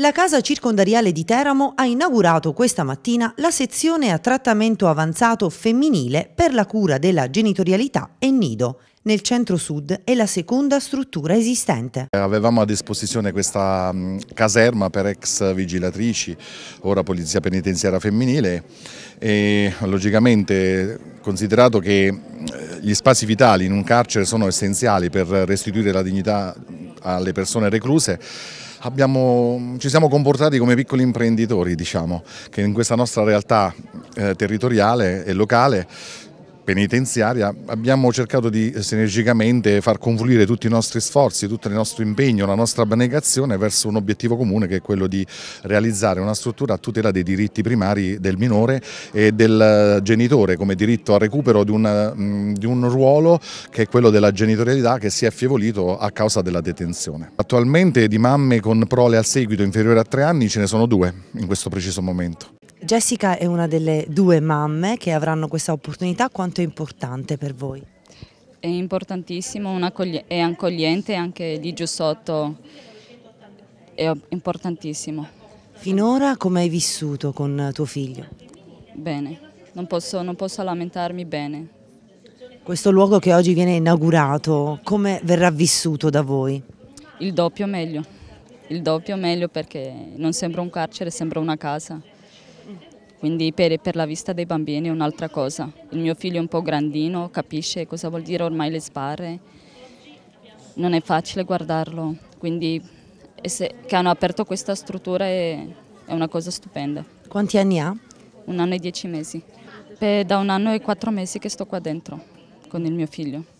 La Casa Circondariale di Teramo ha inaugurato questa mattina la sezione a trattamento avanzato femminile per la cura della genitorialità e nido. Nel centro-sud è la seconda struttura esistente. Avevamo a disposizione questa mm, caserma per ex vigilatrici, ora polizia penitenziaria femminile e logicamente considerato che eh, gli spazi vitali in un carcere sono essenziali per restituire la dignità mm, alle persone recluse, abbiamo, ci siamo comportati come piccoli imprenditori, diciamo, che in questa nostra realtà eh, territoriale e locale penitenziaria abbiamo cercato di sinergicamente far confluire tutti i nostri sforzi, tutto il nostro impegno, la nostra abnegazione verso un obiettivo comune che è quello di realizzare una struttura a tutela dei diritti primari del minore e del genitore come diritto al recupero di, una, mm, di un ruolo che è quello della genitorialità che si è affievolito a causa della detenzione. Attualmente di mamme con prole al seguito inferiore a tre anni ce ne sono due in questo preciso momento. Jessica è una delle due mamme che avranno questa opportunità, quanto è importante per voi? È importantissimo, è accogliente anche lì giù sotto, è importantissimo. Finora come hai vissuto con tuo figlio? Bene, non posso, non posso lamentarmi bene. Questo luogo che oggi viene inaugurato, come verrà vissuto da voi? Il doppio meglio, il doppio meglio perché non sembra un carcere, sembra una casa quindi per, per, la vista dei bambini è un'altra cosa. Il mio figlio è un po' grandino, capisce cosa vuol dire ormai le sbarre, non è facile guardarlo, quindi se, che hanno aperto questa struttura è, è, una cosa stupenda. Quanti anni ha? Un anno e dieci mesi. Per, da un anno e quattro mesi che sto qua dentro con il mio figlio.